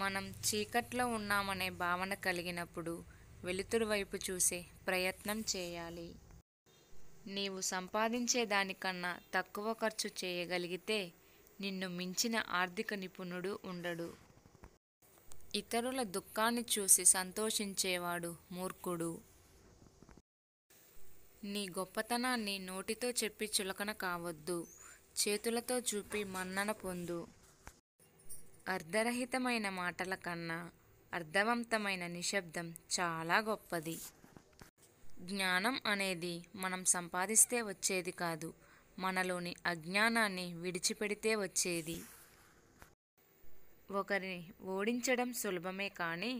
మనం చీకట్లో ఉన్నామనే భావన కలిగినప్పుడు వెలుతురు వైపు చూసే ప్రయత్నం చేయాలి నీవు సంపాదించే దానికన్నా తక్కువ ఖర్చు చేయగలిగితే నిన్ను మించిన ఆర్థిక నిపుణుడు ఉండడు ఇతరుల దుఃఖాన్ని చూసి సంతోషించేవాడు మూర్ఖుడు నీ గొప్పతనాన్ని నోటితో చెప్పి చులకన కావద్దు చేతులతో చూపి మన్నన పొందు అర్ధరహితమైన మాటల కన్నా అర్థవంతమైన నిశ్శబ్దం చాలా గొప్పది జ్ఞానం అనేది మనం సంపాదిస్తే వచ్చేది కాదు మనలోని అజ్ఞానాన్ని విడిచిపెడితే వచ్చేది ఒకరిని ఓడించడం సులభమే కానీ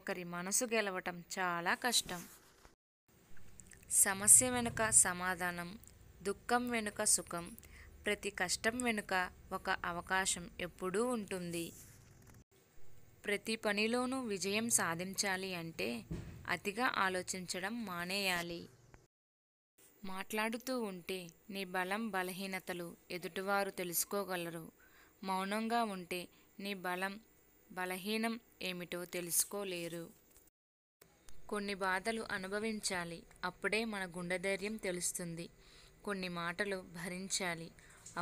ఒకరి మనసు గెలవటం చాలా కష్టం సమస్య వెనుక సమాధానం దుఃఖం వెనుక సుఖం ప్రతి కష్టం వెనుక ఒక అవకాశం ఎప్పుడూ ఉంటుంది ప్రతి పనిలోనూ విజయం సాధించాలి అంటే అతిగా ఆలోచించడం మానేయాలి మాట్లాడుతూ ఉంటే నీ బలం బలహీనతలు ఎదుటివారు తెలుసుకోగలరు మౌనంగా ఉంటే నీ బలం బలహీనం ఏమిటో తెలుసుకోలేరు కొన్ని బాధలు అనుభవించాలి అప్పుడే మన గుండె ధైర్యం తెలుస్తుంది కొన్ని మాటలు భరించాలి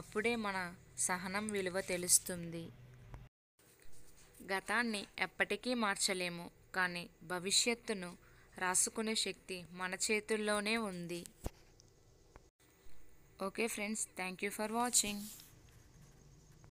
అప్పుడే మన సహనం విలువ తెలుస్తుంది గతాన్ని ఎప్పటికీ మార్చలేము కానీ భవిష్యత్తును రాసుకునే శక్తి మన చేతుల్లోనే ఉంది okay friends thank you for watching